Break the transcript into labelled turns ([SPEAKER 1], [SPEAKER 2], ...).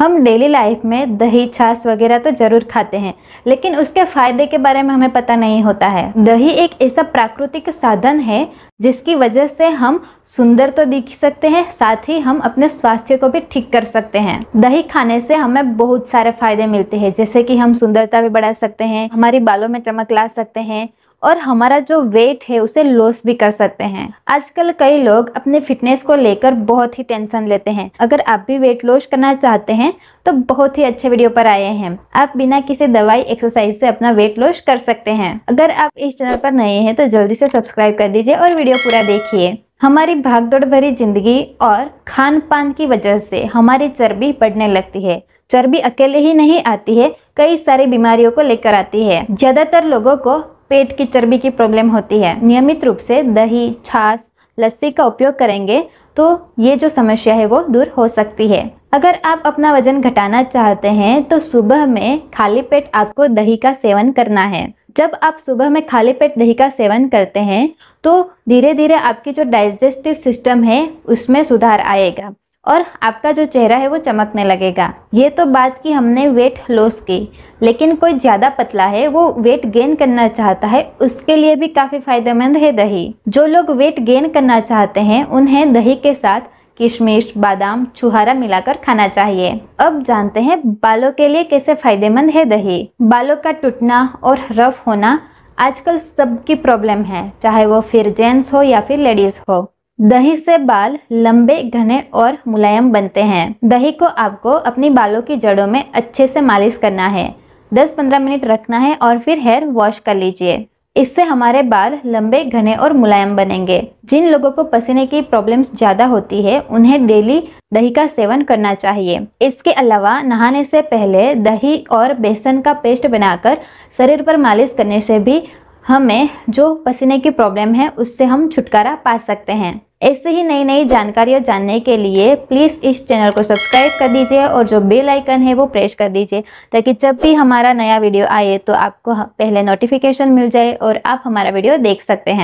[SPEAKER 1] हम daily life में दही छाछ वगैरह तो जरूर खाते हैं लेकिन उसके फायदे के बारे में हमें पता नहीं होता है दही एक ऐसा प्राकृतिक साधन है जिसकी वजह से हम सुंदर तो दिख सकते हैं साथ ही हम अपने स्वास्थ्य को भी ठीक कर सकते हैं दही खाने से हमें बहुत सारे फायदे मिलते हैं जैसे कि हम सुंदरता भी बढ़ा सकते हैं हमारी बालों में चमक ला सकते हैं और हमारा जो वेट है उसे लॉस भी कर सकते हैं आजकल कई लोग अपने फिटनेस को लेकर बहुत ही टेंशन लेते हैं अगर आप भी वेट लॉस करना चाहते हैं तो बहुत ही अच्छे वीडियो पर आए हैं आप बिना किसी दवाई एक्सरसाइज से अपना वेट लॉस कर सकते हैं अगर आप इस चैनल पर नए हैं तो जल्दी से सब्सक्राइब कर दीजिए और वीडियो पूरा देखिए हमारी भागदौड़ भरी जिंदगी और खान पान की वजह से हमारी चर्बी बढ़ने लगती है चर्बी अकेले ही नहीं आती है कई सारी बीमारियों को लेकर आती है ज्यादातर लोगों को पेट की चर्बी की प्रॉब्लम होती है नियमित रूप से दही छाछ लस्सी का उपयोग करेंगे तो ये जो समस्या है वो दूर हो सकती है अगर आप अपना वजन घटाना चाहते हैं तो सुबह में खाली पेट आपको दही का सेवन करना है जब आप सुबह में खाली पेट दही का सेवन करते हैं तो धीरे धीरे आपकी जो डाइजेस्टिव सिस्टम है उसमें सुधार आएगा और आपका जो चेहरा है वो चमकने लगेगा ये तो बात की हमने वेट लॉस की लेकिन कोई ज़्यादा पतला है वो वेट गेन करना चाहता है उसके लिए भी काफ़ी फायदेमंद है दही जो लोग वेट गेन करना चाहते हैं उन्हें दही के साथ किशमिश बादाम छुहारा मिलाकर खाना चाहिए अब जानते हैं बालों के लिए कैसे फायदेमंद है दही बालों का टूटना और रफ होना आजकल सबकी प्रॉब्लम है चाहे वो फिर जेंट्स हो या फिर लेडीज़ हो दही से बाल लंबे घने और मुलायम बनते हैं दही को आपको अपनी बालों की जड़ों में अच्छे से मालिश करना है 10-15 मिनट रखना है और फिर हेयर वॉश कर लीजिए इससे हमारे बाल लंबे घने और मुलायम बनेंगे जिन लोगों को पसीने की प्रॉब्लम्स ज़्यादा होती है उन्हें डेली दही का सेवन करना चाहिए इसके अलावा नहाने से पहले दही और बेसन का पेस्ट बनाकर शरीर पर मालिश करने से भी हमें जो पसीने की प्रॉब्लम है उससे हम छुटकारा पा सकते हैं ऐसे ही नई नई जानकारियाँ जानने के लिए प्लीज़ इस चैनल को सब्सक्राइब कर दीजिए और जो बेल आइकन है वो प्रेस कर दीजिए ताकि जब भी हमारा नया वीडियो आए तो आपको पहले नोटिफिकेशन मिल जाए और आप हमारा वीडियो देख सकते हैं